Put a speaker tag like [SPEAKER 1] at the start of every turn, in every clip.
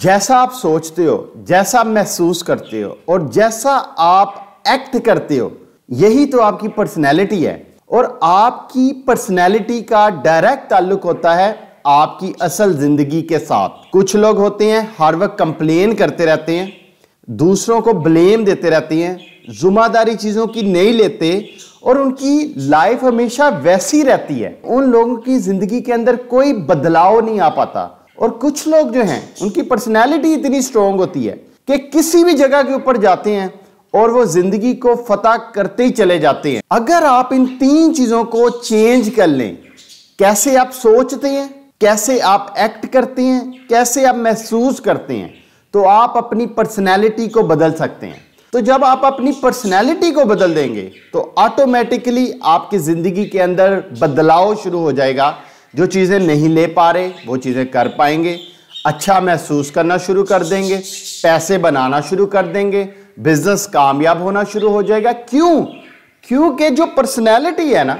[SPEAKER 1] जैसा आप सोचते हो जैसा महसूस करते हो और जैसा आप एक्ट करते हो यही तो आपकी पर्सनैलिटी है और आपकी पर्सनैलिटी का डायरेक्ट ताल्लुक होता है आपकी असल जिंदगी के साथ कुछ लोग होते हैं हर वक्त कंप्लेन करते रहते हैं दूसरों को ब्लेम देते रहते हैं जुम्मेदारी चीज़ों की नहीं लेते और उनकी लाइफ हमेशा वैसी रहती है उन लोगों की ज़िंदगी के अंदर कोई बदलाव नहीं आ पाता और कुछ लोग जो हैं उनकी पर्सनैलिटी इतनी स्ट्रॉन्ग होती है कि किसी भी जगह के ऊपर जाते हैं और वो जिंदगी को फतेह करते ही चले जाते हैं अगर आप इन तीन चीजों को चेंज कर लें कैसे आप सोचते हैं कैसे आप एक्ट करते हैं कैसे आप महसूस करते हैं तो आप अपनी पर्सनैलिटी को बदल सकते हैं तो जब आप अपनी पर्सनैलिटी को बदल देंगे तो ऑटोमेटिकली आपकी ज़िंदगी के अंदर बदलाव शुरू हो जाएगा जो चीज़ें नहीं ले पा रहे वो चीज़ें कर पाएंगे अच्छा महसूस करना शुरू कर देंगे पैसे बनाना शुरू कर देंगे बिजनेस कामयाब होना शुरू हो जाएगा क्यों क्योंकि जो पर्सनैलिटी है ना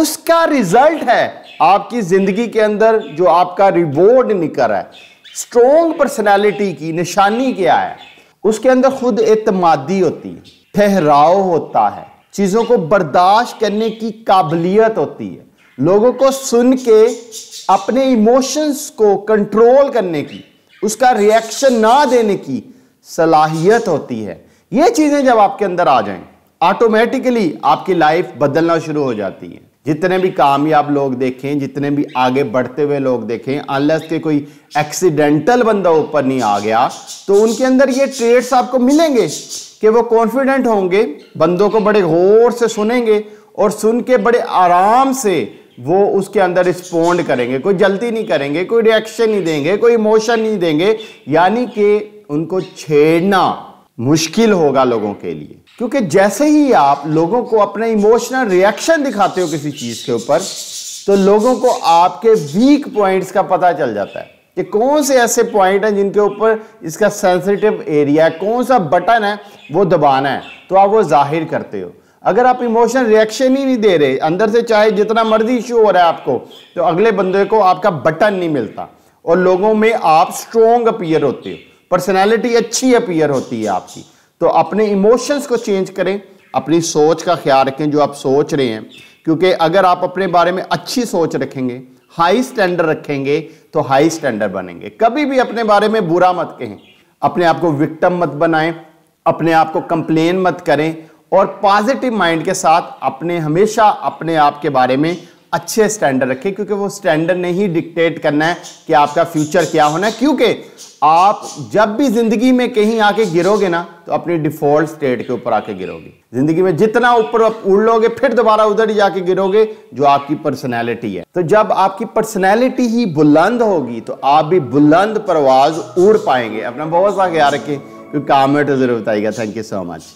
[SPEAKER 1] उसका रिजल्ट है आपकी ज़िंदगी के अंदर जो आपका रिवॉर्ड निकल रहा है स्ट्रोंग पर्सनैलिटी की निशानी क्या है उसके अंदर खुद एतमादी होती है ठहराव होता है चीज़ों को बर्दाश्त करने की काबिलियत होती है लोगों को सुन के अपने इमोशंस को कंट्रोल करने की उसका रिएक्शन ना देने की सलाहियत होती है ये चीज़ें जब आपके अंदर आ जाएं ऑटोमेटिकली आपकी लाइफ बदलना शुरू हो जाती है जितने भी कामयाब लोग देखें जितने भी आगे बढ़ते हुए लोग देखें अनलेस के कोई एक्सीडेंटल बंदा ऊपर नहीं आ गया तो उनके अंदर ये ट्रेड्स आपको मिलेंगे कि वो कॉन्फिडेंट होंगे बंदों को बड़े गौर से सुनेंगे और सुन के बड़े आराम से वो उसके अंदर रिस्पोंड करेंगे कोई जल्दी नहीं करेंगे कोई रिएक्शन नहीं देंगे कोई इमोशन नहीं देंगे यानी कि उनको छेड़ना मुश्किल होगा लोगों के लिए क्योंकि जैसे ही आप लोगों को अपना इमोशनल रिएक्शन दिखाते हो किसी चीज़ के ऊपर तो लोगों को आपके वीक पॉइंट्स का पता चल जाता है कि कौन से ऐसे पॉइंट हैं जिनके ऊपर इसका सेंसिटिव एरिया है कौन सा बटन है वो दबाना है तो आप वो जाहिर करते हो अगर आप इमोशन रिएक्शन ही नहीं दे रहे अंदर से चाहे जितना मर्जी इशू हो रहा है आपको तो अगले बंदे को आपका बटन नहीं मिलता और लोगों में आप स्ट्रोंग अपीयर होते हो पर्सनैलिटी अच्छी अपीयर होती है आपकी तो अपने इमोशंस को चेंज करें अपनी सोच का ख्याल रखें जो आप सोच रहे हैं क्योंकि अगर आप अपने बारे में अच्छी सोच रखेंगे हाई स्टैंडर्ड रखेंगे तो हाई स्टैंडर्ड बनेंगे कभी भी अपने बारे में बुरा मत कहें अपने आप को विक्टम मत बनाएं अपने आप को कंप्लेन मत करें और पॉजिटिव माइंड के साथ अपने हमेशा अपने आप के बारे में अच्छे स्टैंडर्ड रखें क्योंकि वो स्टैंडर्ड ने ही डिक्टेट करना है कि आपका फ्यूचर क्या होना है क्योंकि आप जब भी जिंदगी में कहीं आके गिरोगे ना तो अपनी डिफॉल्ट स्टेट के ऊपर आके गिरोगे जिंदगी में जितना ऊपर आप उड़ लोगे फिर दोबारा उधर ही जाके गिरोगे जो आपकी पर्सनैलिटी है तो जब आपकी पर्सनैलिटी ही बुलंद होगी तो आप भी बुलंद परवाज उड़ पाएंगे अपना बहुत सा ख्याल रखें क्योंकि काम में तो जरूर बताएगा थैंक यू सो मच